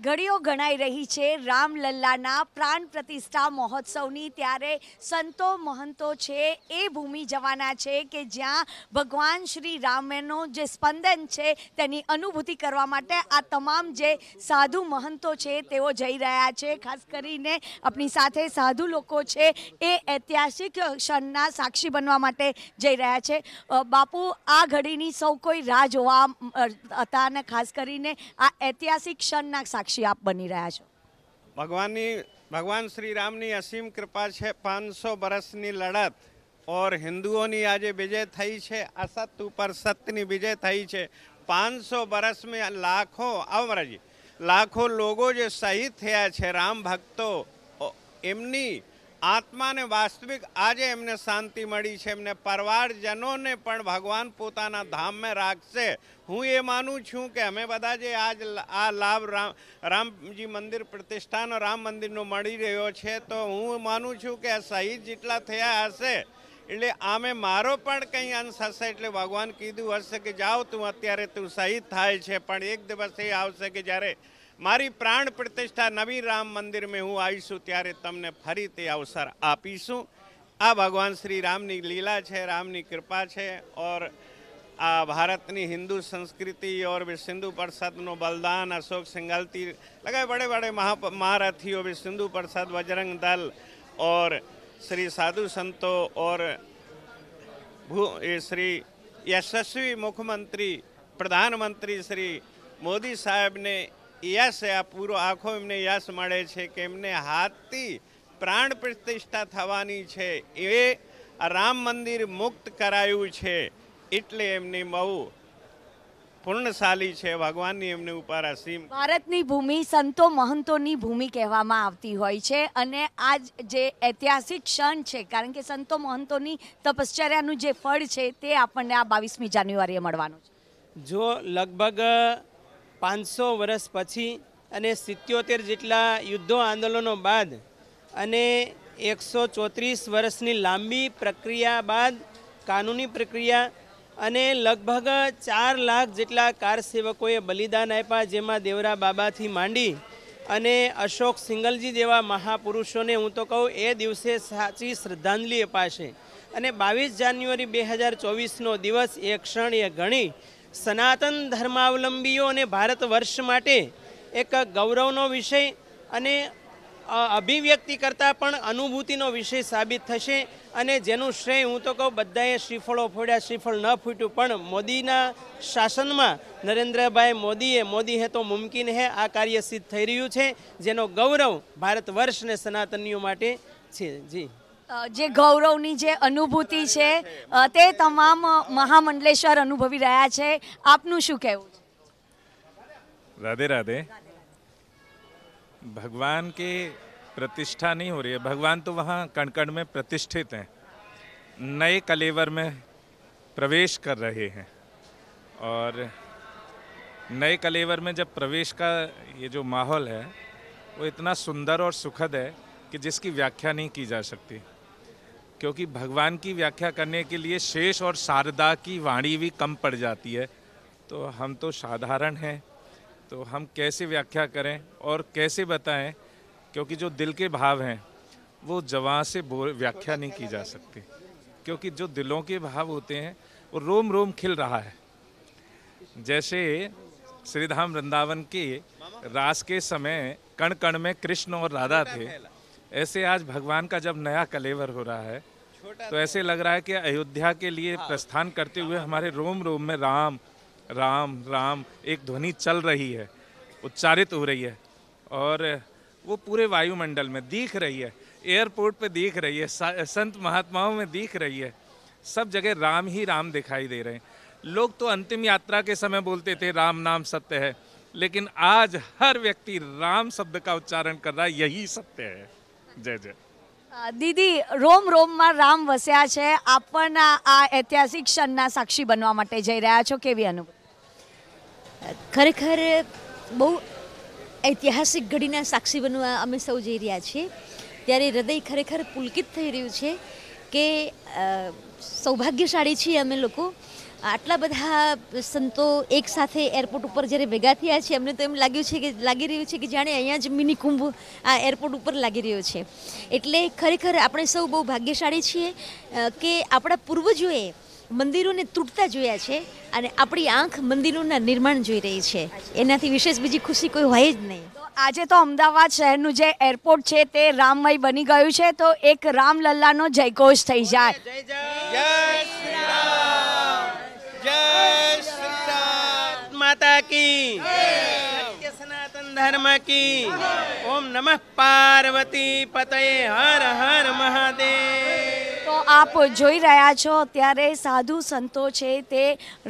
ઘડીઓ ગણાઈ રહી છે રામલલ્લાના પ્રાણ પ્રતિષ્ઠા મહોત્સવની ત્યારે સંતો મહંતો છે એ ભૂમિ જવાના છે કે જ્યાં ભગવાન શ્રી રામનો જે સ્પંદન છે તેની અનુભૂતિ કરવા માટે આ તમામ જે સાધુ મહંતો છે તેઓ જઈ રહ્યા છે ખાસ કરીને આપણી સાથે સાધુ લોકો છે એ ઐતિહાસિક ક્ષણના સાક્ષી બનવા માટે જઈ રહ્યા છે બાપુ આ ઘડીની સૌ કોઈ રાહ જોવા હતા અને ખાસ કરીને આ ઐતિહાસિક ક્ષણના સાક્ષી આપ બની રહ્યા છો ભગવાનની ભગવાન શ્રી રામની અસીમ કૃપા છે પાંચસો વર્ષની લડત ઓર હિન્દુઓની આજે વિજય થઈ છે અસત ઉપર સત્યની વિજય થઈ છે પાંચસો વર્ષમાં લાખો અમરજી લાખો લોકો જે શહીદ થયા છે રામ ભક્તો એમની આત્માને વાસ્તવિક આજે એમને શાંતિ મળી છે એમને પરવારજનોને પણ ભગવાન પોતાના ધામમાં રાખશે હું એ માનું છું કે અમે બધા જે આજ આ લાભ રામ રામજી મંદિર પ્રતિષ્ઠાનો રામ મંદિરનો મળી રહ્યો છે તો હું માનું છું કે આ શહીદ જેટલા થયા હશે એટલે આમે મારો પણ કંઈ અંશ હશે એટલે ભગવાન કીધું હશે કે જાઓ તું અત્યારે તું શહીદ થાય છે પણ એક દિવસ એ આવશે કે જ્યારે मारी प्राण प्रतिष्ठा नवी राम मंदिर में हूँ आईशू तेरे तमने फरी अवसर आपीशू आ भगवान श्री रामनी लीला है रामनी कृपा है और आ भारतनी हिंदू संस्कृति और भी सिंधु प्रसाद ना बलिदान अशोक सिंगालती लगाए बड़े बड़े महा महारथियो भी सिंधु प्रसाद बजरंग दल और श्री साधु संतो और भू श्री यशस्वी मुख्यमंत्री प्रधानमंत्री श्री मोदी साहब ने યશ આ પૂરો આખો એમને યશ મળે છે કે એમને હાથથી પ્રાણ પ્રતિષ્ઠા થવાની છે એ રામ મંદિર મુક્ત કરાયું છે એટલે એમની બહુ પૂર્ણશાલી છે ભગવાનની એમની ઉપર અસીમ ભારતની ભૂમિ સંતો મહંતોની ભૂમિ કહેવામાં આવતી હોય છે અને આ જે ઐતિહાસિક ક્ષણ છે કારણ કે સંતો મહંતોની તપશ્ચર્યાનું જે ફળ છે તે આપણને આ બાવીસમી જાન્યુઆરીએ મળવાનું છે જો લગભગ પાંચસો વર્ષ પછી અને સિત્યોતેર જેટલા યુદ્ધો આંદોલનો બાદ અને એકસો ચોત્રીસ વર્ષની લાંબી પ્રક્રિયા બાદ કાનૂની પ્રક્રિયા અને લગભગ ચાર લાખ જેટલા કારસેવકોએ બલિદાન આપ્યા જેમાં દેવરા બાબાથી માંડી અને અશોક સિંગલજી જેવા મહાપુરુષોને હું તો કહું એ દિવસે સાચી શ્રદ્ધાંજલિ અપાશે અને બાવીસ જાન્યુઆરી બે હજાર ચોવીસનો દિવસ એ ક્ષણ એ ગણી સનાતન ધર્માવલંબીઓને ભારત વર્ષ માટે એક ગૌરવનો વિષય અને અભિવ્યક્તિ કરતાં પણ અનુભૂતિનો વિષય સાબિત થશે અને જેનું શ્રેય હું તો કહું બધાએ શ્રીફળો ફોડ્યા શ્રીફળ ન ફૂટ્યું પણ મોદીના શાસનમાં નરેન્દ્રભાઈ મોદીએ મોદી હે તો મુમકિન હે આ કાર્ય સિદ્ધ થઈ રહ્યું છે જેનો ગૌરવ ભારત વર્ષને સનાતનીઓ માટે છે જી जे गौरवनी जे अनुभूति छे ते तमाम महामंडलेश्वर અનુભવી રહ્યા છે આપનું શું કહું રાધી રાધે ભગવાન કે પ્રતિષ્ઠા નહી હો રહી હે ભગવાન તો વહા કણકણ મે પ્રતિષ્ઠિત હે નય કલેવર મે પ્રવેશ કર રહે હે ઓર નય કલેવર મે જબ પ્રવેશ કા યે જો માહોલ હે વો اتنا સુંદર ઓર સુખદ હે કે જિસકી વ્યાખ્યા નહી કી જા સકતી क्योंकि भगवान की व्याख्या करने के लिए शेष और शारदा की वाणी भी कम पड़ जाती है तो हम तो साधारण हैं तो हम कैसे व्याख्या करें और कैसे बताएं क्योंकि जो दिल के भाव हैं वो जवां से व्याख्या नहीं की जा सकती क्योंकि जो दिलों के भाव होते हैं वो रोम रोम खिल रहा है जैसे श्रीधाम वृंदावन के रास के समय कण कण में कृष्ण और राधा थे ऐसे आज भगवान का जब नया कलेवर हो रहा है तो ऐसे लग रहा है कि अयोध्या के लिए हाँ। प्रस्थान करते हुए हमारे रोम रोम में राम राम राम एक ध्वनि चल रही है उच्चारित हो रही है और वो पूरे वायुमंडल में दिख रही है एयरपोर्ट पे दिख रही है संत महात्माओं में दिख रही है सब जगह राम ही राम दिखाई दे रहे हैं लोग तो अंतिम यात्रा के समय बोलते थे राम नाम सत्य है लेकिन आज हर व्यक्ति राम शब्द का उच्चारण कर रहा है यही सत्य है जय जय દીદી રોમ રોમમાં રામ વસ્યા છે આપણના આ ઐતિહાસિક ક્ષણના સાક્ષી બનવા માટે જઈ રહ્યા છો કેવી અનુભવ ખરેખર બહુ ઐતિહાસિક ઘડીના સાક્ષી બનવા અમે સૌ જઈ રહ્યા છીએ ત્યારે હૃદય ખરેખર પુલકિત થઈ રહ્યું છે કે સૌભાગ્યશાળી છીએ અમે લોકો આટલા બધા સંતો એક સાથે એરપોર્ટ ઉપર જ્યારે ભેગા થયા છે એમને તો એમ લાગ્યું છે કે લાગી રહ્યું છે કે જાણે અહીંયા જ મિની કુંભ આ એરપોર્ટ ઉપર લાગી રહ્યો છે એટલે ખરેખર આપણે સૌ બહુ ભાગ્યશાળી છીએ કે આપણા પૂર્વજોએ મંદિરોને તૂટતા જોયા છે અને આપણી આંખ મંદિરોના નિર્માણ જોઈ રહી છે એનાથી વિશેષ બીજી ખુશી કોઈ હોય જ નહીં આજે તો અમદાવાદ શહેરનું જે એરપોર્ટ છે તે રામમય બની ગયું છે તો એક રામલલ્લાનો જયઘોષ થઈ જાય જય શ્રી માતા કી સનાતન ધર્મ કી ઓમ નમઃ પાર્વતી પતયે હર હર મહાદેવ તો આપ જોઈ રહ્યા છો અત્યારે સાધુ સંતો છે તે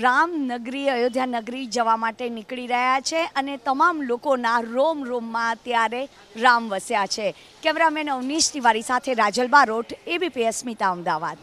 રામનગરી અયોધ્યા નગરી જવા માટે નીકળી રહ્યા છે અને તમામ લોકોના રોમ રોમમાં અત્યારે રામ વસ્યા છે કેમેરામેન અવનીશ તિવારી સાથે રાજલ બારોટ એબીપીએસ સ્મિતા અમદાવાદ